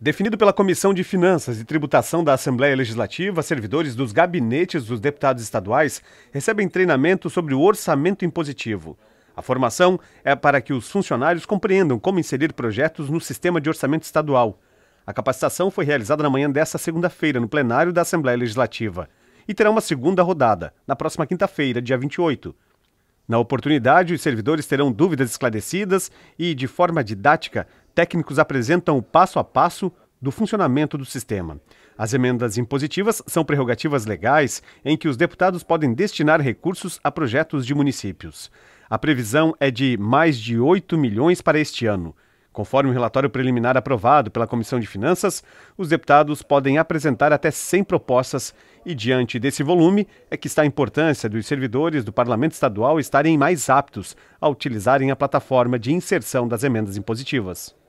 Definido pela Comissão de Finanças e Tributação da Assembleia Legislativa, servidores dos gabinetes dos deputados estaduais recebem treinamento sobre o orçamento impositivo. A formação é para que os funcionários compreendam como inserir projetos no sistema de orçamento estadual. A capacitação foi realizada na manhã desta segunda-feira no plenário da Assembleia Legislativa e terá uma segunda rodada, na próxima quinta-feira, dia 28. Na oportunidade, os servidores terão dúvidas esclarecidas e, de forma didática, técnicos apresentam o passo a passo do funcionamento do sistema. As emendas impositivas são prerrogativas legais em que os deputados podem destinar recursos a projetos de municípios. A previsão é de mais de 8 milhões para este ano. Conforme o relatório preliminar aprovado pela Comissão de Finanças, os deputados podem apresentar até 100 propostas e diante desse volume é que está a importância dos servidores do Parlamento Estadual estarem mais aptos a utilizarem a plataforma de inserção das emendas impositivas.